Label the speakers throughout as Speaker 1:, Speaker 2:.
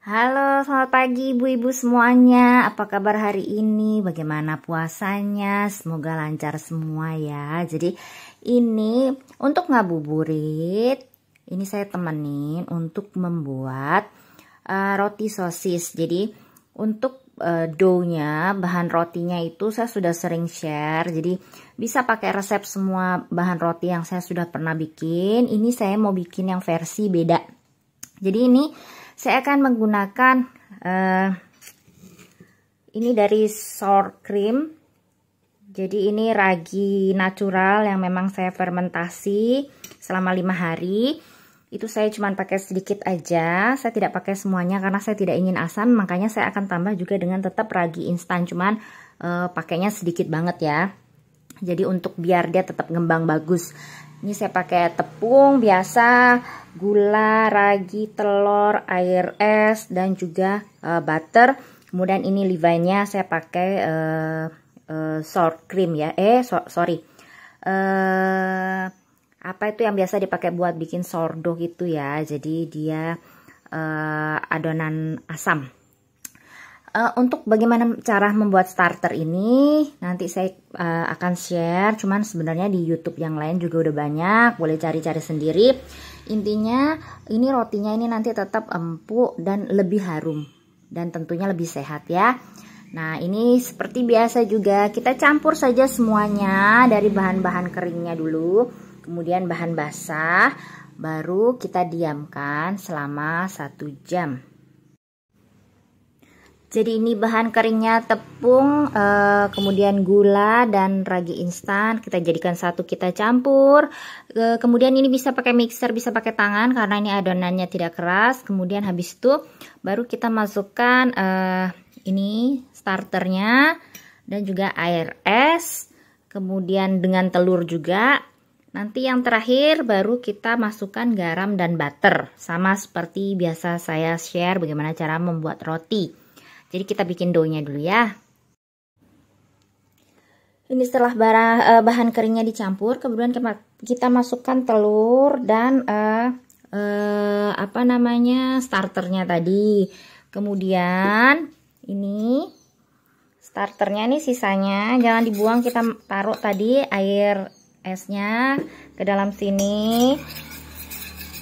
Speaker 1: Halo, selamat pagi ibu-ibu semuanya. Apa kabar hari ini? Bagaimana puasanya? Semoga lancar semua ya. Jadi ini untuk ngabuburit, ini saya temenin untuk membuat uh, roti sosis. Jadi untuk uh, eh, nya bahan rotinya itu saya sudah sering share. Jadi bisa pakai resep semua bahan roti yang saya sudah pernah bikin. Ini saya mau bikin yang versi beda. Jadi ini saya akan menggunakan uh, ini dari sour cream jadi ini ragi natural yang memang saya fermentasi selama lima hari itu saya cuma pakai sedikit aja saya tidak pakai semuanya karena saya tidak ingin asam makanya saya akan tambah juga dengan tetap ragi instan cuman uh, pakainya sedikit banget ya jadi untuk biar dia tetap ngembang bagus ini saya pakai tepung biasa, gula, ragi, telur, air es, dan juga uh, butter. Kemudian ini livanya saya pakai uh, uh, sour cream ya, eh so sorry. Uh, apa itu yang biasa dipakai buat bikin sourdough gitu ya, jadi dia uh, adonan asam. Uh, untuk bagaimana cara membuat starter ini nanti saya uh, akan share cuman sebenarnya di YouTube yang lain juga udah banyak boleh cari-cari sendiri intinya ini rotinya ini nanti tetap empuk dan lebih harum dan tentunya lebih sehat ya Nah ini seperti biasa juga kita campur saja semuanya dari bahan-bahan keringnya dulu kemudian bahan basah baru kita diamkan selama satu jam jadi ini bahan keringnya tepung, eh, kemudian gula dan ragi instan kita jadikan satu kita campur. Eh, kemudian ini bisa pakai mixer, bisa pakai tangan karena ini adonannya tidak keras. Kemudian habis itu baru kita masukkan eh, ini starternya dan juga air es. Kemudian dengan telur juga. Nanti yang terakhir baru kita masukkan garam dan butter. Sama seperti biasa saya share bagaimana cara membuat roti. Jadi kita bikin doughnya dulu ya. Ini setelah barang, eh, bahan keringnya dicampur, kemudian kita masukkan telur dan eh, eh, apa namanya starternya tadi. Kemudian ini starternya nih sisanya jangan dibuang kita taruh tadi air esnya ke dalam sini.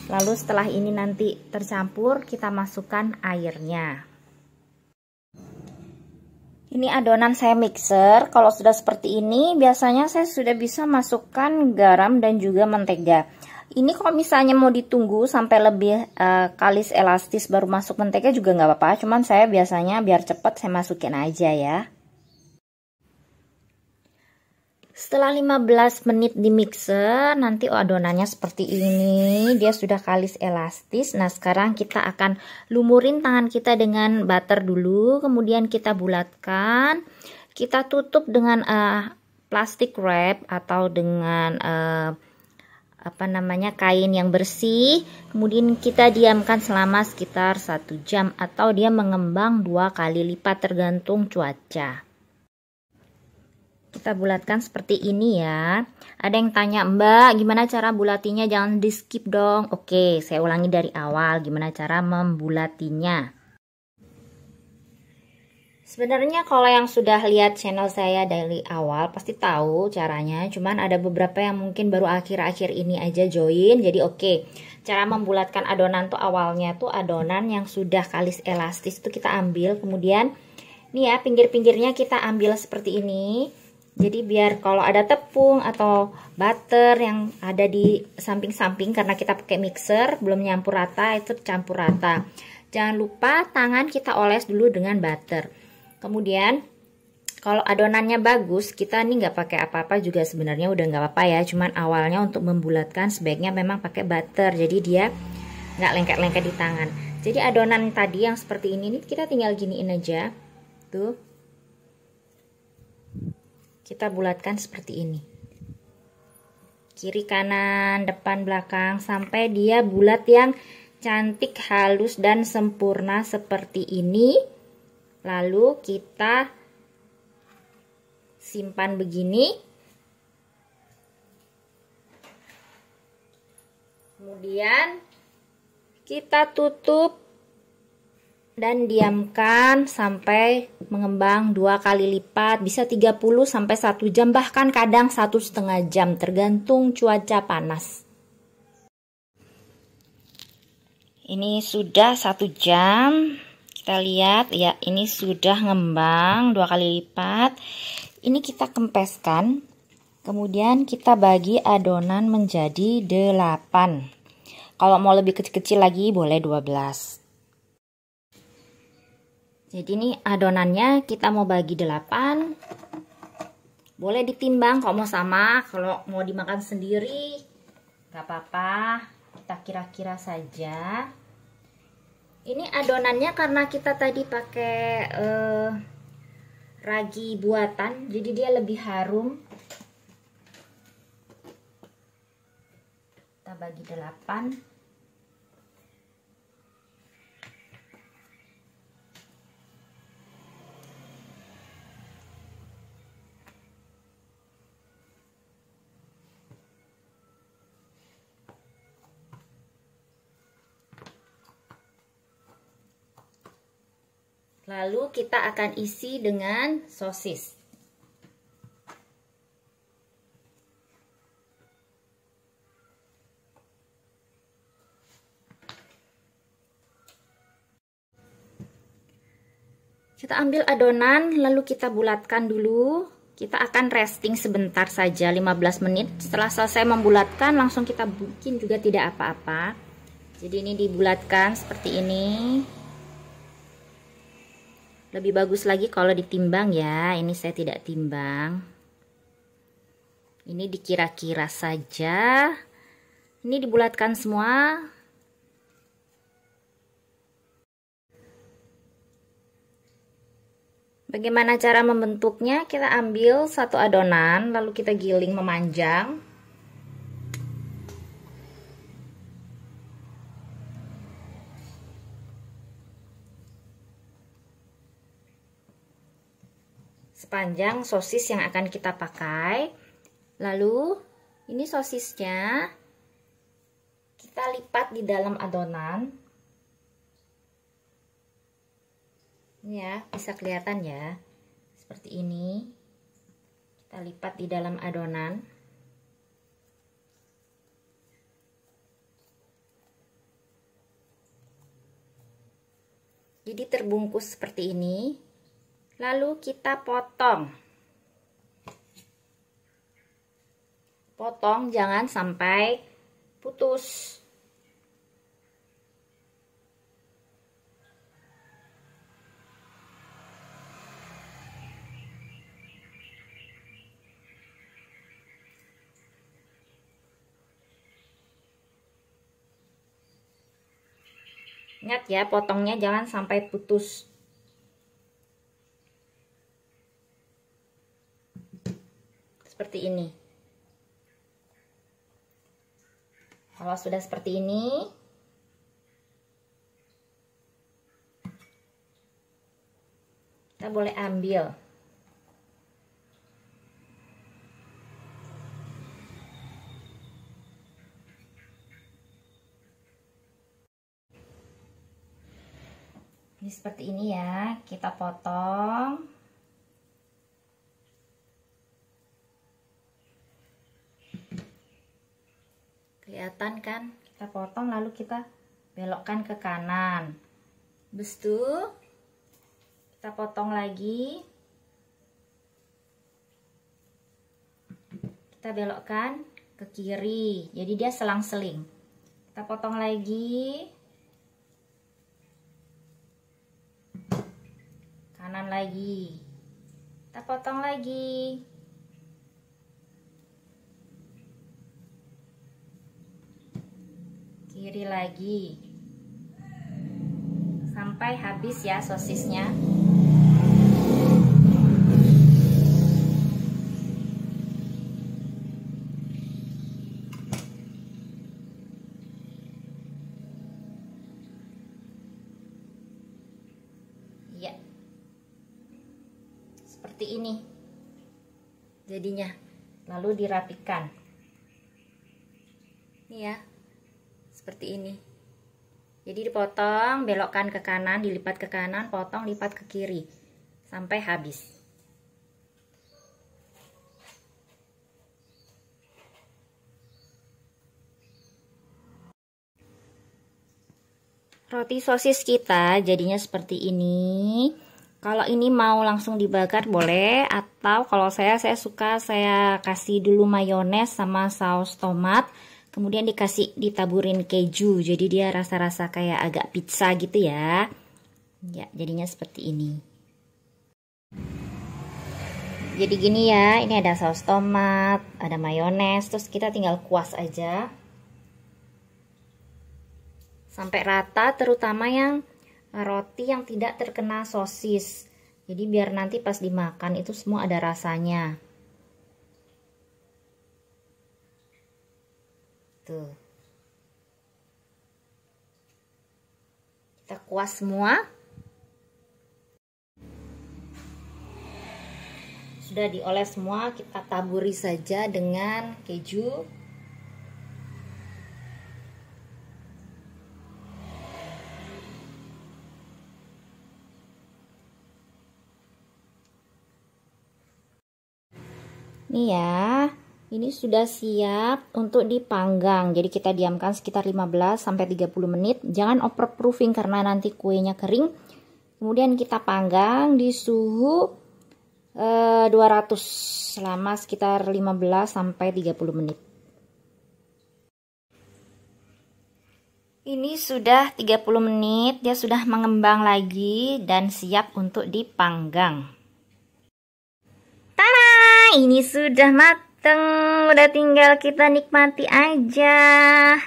Speaker 1: Lalu setelah ini nanti tercampur kita masukkan airnya. Ini adonan saya mixer. Kalau sudah seperti ini, biasanya saya sudah bisa masukkan garam dan juga mentega. Ini kalau misalnya mau ditunggu sampai lebih uh, kalis elastis baru masuk mentega juga nggak apa-apa. Cuman saya biasanya biar cepat saya masukin aja ya. Setelah 15 menit di mixer, nanti adonannya seperti ini. Dia sudah kalis elastis. Nah, sekarang kita akan lumurin tangan kita dengan butter dulu, kemudian kita bulatkan. Kita tutup dengan uh, plastik wrap atau dengan uh, apa namanya kain yang bersih. Kemudian kita diamkan selama sekitar satu jam atau dia mengembang dua kali lipat tergantung cuaca kita bulatkan seperti ini ya ada yang tanya mbak gimana cara bulatinya jangan di skip dong oke saya ulangi dari awal gimana cara membulatinya Sebenarnya kalau yang sudah lihat channel saya dari awal pasti tahu caranya, cuman ada beberapa yang mungkin baru akhir-akhir ini aja join. Jadi oke, cara membulatkan adonan tuh awalnya tuh adonan yang sudah kalis elastis tuh kita ambil, kemudian nih ya pinggir-pinggirnya kita ambil seperti ini jadi biar kalau ada tepung atau butter yang ada di samping-samping karena kita pakai mixer belum nyampur rata itu campur rata jangan lupa tangan kita oles dulu dengan butter kemudian kalau adonannya bagus kita ini nggak pakai apa-apa juga sebenarnya udah nggak apa-apa ya cuman awalnya untuk membulatkan sebaiknya memang pakai butter jadi dia nggak lengket-lengket di tangan jadi adonan tadi yang seperti ini ini kita tinggal giniin aja tuh kita bulatkan seperti ini kiri kanan depan belakang sampai dia bulat yang cantik halus dan sempurna seperti ini lalu kita simpan begini kemudian kita tutup dan diamkan sampai mengembang dua kali lipat bisa 30 sampai 1 jam bahkan kadang satu setengah jam tergantung cuaca panas ini sudah satu jam kita lihat ya ini sudah ngembang dua kali lipat ini kita kempeskan kemudian kita bagi adonan menjadi 8 kalau mau lebih kecil-kecil lagi boleh 12 jadi ini adonannya kita mau bagi 8. Boleh ditimbang kalau mau sama, kalau mau dimakan sendiri nggak apa-apa. Kita kira-kira saja. Ini adonannya karena kita tadi pakai eh, ragi buatan, jadi dia lebih harum. Kita bagi 8. Lalu kita akan isi dengan sosis. Kita ambil adonan, lalu kita bulatkan dulu. Kita akan resting sebentar saja, 15 menit. Setelah selesai membulatkan, langsung kita bikin juga tidak apa-apa. Jadi ini dibulatkan seperti ini lebih bagus lagi kalau ditimbang ya ini saya tidak timbang ini dikira-kira saja ini dibulatkan semua Bagaimana cara membentuknya? Kita ambil satu adonan, lalu kita giling memanjang. sepanjang sosis yang akan kita pakai. Lalu ini sosisnya kita lipat di dalam adonan. ya, bisa kelihatan ya. Seperti ini. Kita lipat di dalam adonan. Jadi terbungkus seperti ini lalu kita potong potong jangan sampai putus Ingat ya, potongnya jangan sampai putus. seperti ini kalau sudah seperti ini kita boleh ambil ini seperti ini ya kita potong kan kita potong lalu kita belokkan ke kanan habis kita potong lagi kita belokkan ke kiri jadi dia selang-seling kita potong lagi kanan lagi kita potong lagi kiri lagi sampai habis ya sosisnya ya seperti ini jadinya lalu dirapikan ini ya seperti ini jadi dipotong belokkan ke kanan dilipat ke kanan potong lipat ke kiri sampai habis Roti sosis kita jadinya seperti ini. Kalau ini mau langsung dibakar boleh atau kalau saya saya suka saya kasih dulu mayones sama saus tomat kemudian dikasih ditaburin keju jadi dia rasa-rasa kayak agak pizza gitu ya ya jadinya seperti ini jadi gini ya ini ada saus tomat ada mayones terus kita tinggal kuas aja sampai rata terutama yang roti yang tidak terkena sosis jadi biar nanti pas dimakan itu semua ada rasanya gitu. Kita kuas semua. Sudah dioles semua, kita taburi saja dengan keju. ini ya, ini sudah siap untuk dipanggang jadi kita diamkan sekitar 15 sampai 30 menit jangan overproofing karena nanti kuenya kering kemudian kita panggang di suhu eh, 200 selama sekitar 15 sampai 30 menit ini sudah 30 menit dia sudah mengembang lagi dan siap untuk dipanggang Tada! ini sudah matang Teng, udah tinggal kita nikmati aja